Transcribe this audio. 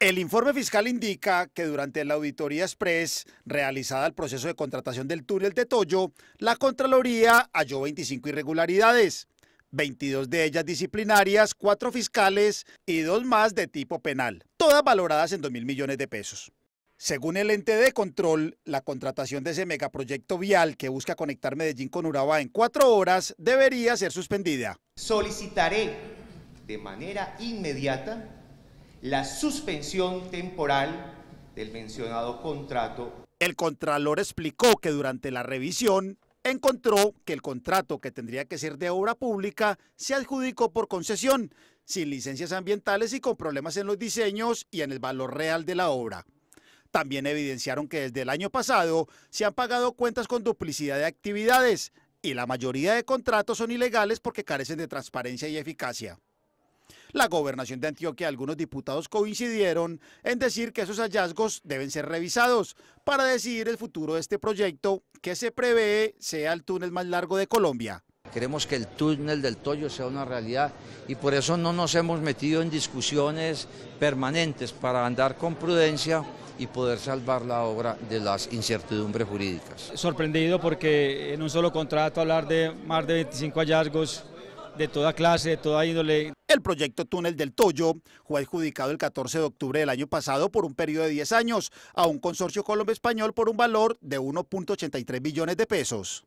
El informe fiscal indica que durante la auditoría express realizada al proceso de contratación del túnel de Toyo, la Contraloría halló 25 irregularidades, 22 de ellas disciplinarias, 4 fiscales y 2 más de tipo penal, todas valoradas en 2 mil millones de pesos. Según el ente de control, la contratación de ese megaproyecto vial que busca conectar Medellín con Urabá en cuatro horas debería ser suspendida. Solicitaré de manera inmediata la suspensión temporal del mencionado contrato. El Contralor explicó que durante la revisión encontró que el contrato que tendría que ser de obra pública se adjudicó por concesión, sin licencias ambientales y con problemas en los diseños y en el valor real de la obra. También evidenciaron que desde el año pasado se han pagado cuentas con duplicidad de actividades y la mayoría de contratos son ilegales porque carecen de transparencia y eficacia. La gobernación de Antioquia y algunos diputados coincidieron en decir que esos hallazgos deben ser revisados para decidir el futuro de este proyecto que se prevé sea el túnel más largo de Colombia. Queremos que el túnel del Toyo sea una realidad y por eso no nos hemos metido en discusiones permanentes para andar con prudencia y poder salvar la obra de las incertidumbres jurídicas. Sorprendido porque en un solo contrato hablar de más de 25 hallazgos de toda clase, de toda índole. El proyecto Túnel del Toyo fue adjudicado el 14 de octubre del año pasado por un periodo de 10 años a un consorcio colombo-español por un valor de 1.83 billones de pesos.